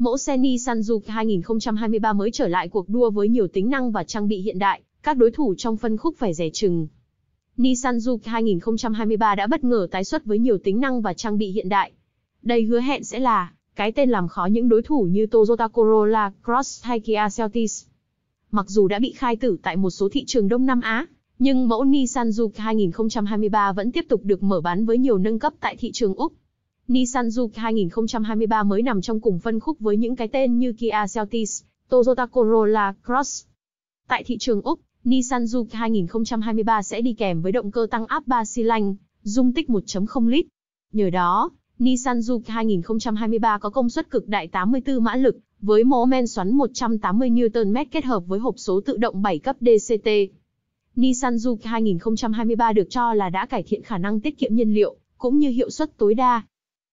mẫu xe Nissan Juke 2023 mới trở lại cuộc đua với nhiều tính năng và trang bị hiện đại, các đối thủ trong phân khúc phải rẻ chừng. Nissan Juke 2023 đã bất ngờ tái xuất với nhiều tính năng và trang bị hiện đại. Đây hứa hẹn sẽ là cái tên làm khó những đối thủ như Toyota Corolla Cross hay Kia Celtis. Mặc dù đã bị khai tử tại một số thị trường Đông Nam Á, nhưng mẫu Nissan Juke 2023 vẫn tiếp tục được mở bán với nhiều nâng cấp tại thị trường Úc. Nissan Juke 2023 mới nằm trong cùng phân khúc với những cái tên như Kia Celtis, Toyota Corolla Cross. Tại thị trường Úc, Nissan Juke 2023 sẽ đi kèm với động cơ tăng áp 3 xi lanh, dung tích 1.0 lít. Nhờ đó, Nissan Juke 2023 có công suất cực đại 84 mã lực, với mô men xoắn 180 Nm kết hợp với hộp số tự động 7 cấp DCT. Nissan Juke 2023 được cho là đã cải thiện khả năng tiết kiệm nhiên liệu, cũng như hiệu suất tối đa.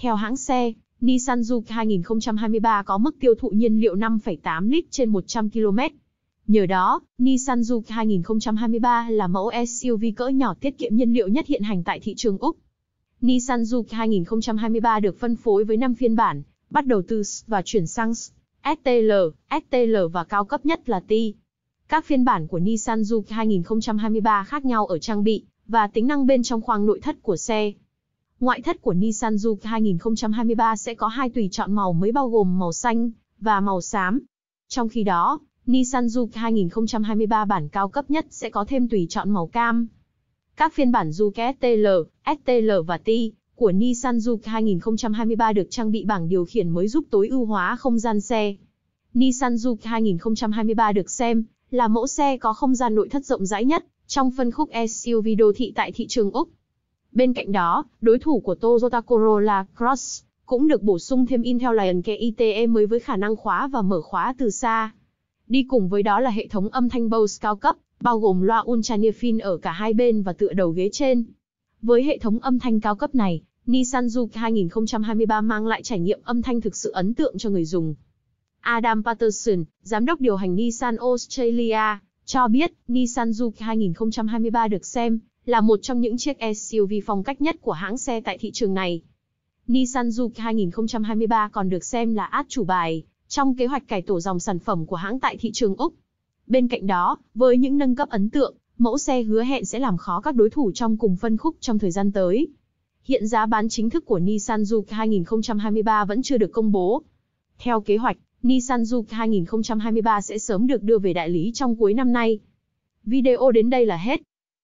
Theo hãng xe, Nissan Juke 2023 có mức tiêu thụ nhiên liệu 5,8 lít trên 100 km. Nhờ đó, Nissan Juke 2023 là mẫu SUV cỡ nhỏ tiết kiệm nhiên liệu nhất hiện hành tại thị trường Úc. Nissan Juke 2023 được phân phối với 5 phiên bản, bắt đầu từ S và chuyển sang S, STL, STL và cao cấp nhất là T. Các phiên bản của Nissan Juke 2023 khác nhau ở trang bị và tính năng bên trong khoang nội thất của xe. Ngoại thất của Nissan Juke 2023 sẽ có hai tùy chọn màu mới bao gồm màu xanh và màu xám. Trong khi đó, Nissan Juke 2023 bản cao cấp nhất sẽ có thêm tùy chọn màu cam. Các phiên bản Juke STL, STL và T của Nissan Juke 2023 được trang bị bảng điều khiển mới giúp tối ưu hóa không gian xe. Nissan Juke 2023 được xem là mẫu xe có không gian nội thất rộng rãi nhất trong phân khúc SUV đô thị tại thị trường Úc. Bên cạnh đó, đối thủ của Toyota Corolla Cross cũng được bổ sung thêm Intel Lion Key ITE mới với khả năng khóa và mở khóa từ xa. Đi cùng với đó là hệ thống âm thanh Bose cao cấp, bao gồm loa Ultra Nearfin ở cả hai bên và tựa đầu ghế trên. Với hệ thống âm thanh cao cấp này, Nissan Juke 2023 mang lại trải nghiệm âm thanh thực sự ấn tượng cho người dùng. Adam Patterson, giám đốc điều hành Nissan Australia, cho biết Nissan Juke 2023 được xem là một trong những chiếc SUV phong cách nhất của hãng xe tại thị trường này. Nissan Juke 2023 còn được xem là át chủ bài trong kế hoạch cải tổ dòng sản phẩm của hãng tại thị trường Úc. Bên cạnh đó, với những nâng cấp ấn tượng, mẫu xe hứa hẹn sẽ làm khó các đối thủ trong cùng phân khúc trong thời gian tới. Hiện giá bán chính thức của Nissan Juke 2023 vẫn chưa được công bố. Theo kế hoạch, Nissan Juke 2023 sẽ sớm được đưa về đại lý trong cuối năm nay. Video đến đây là hết.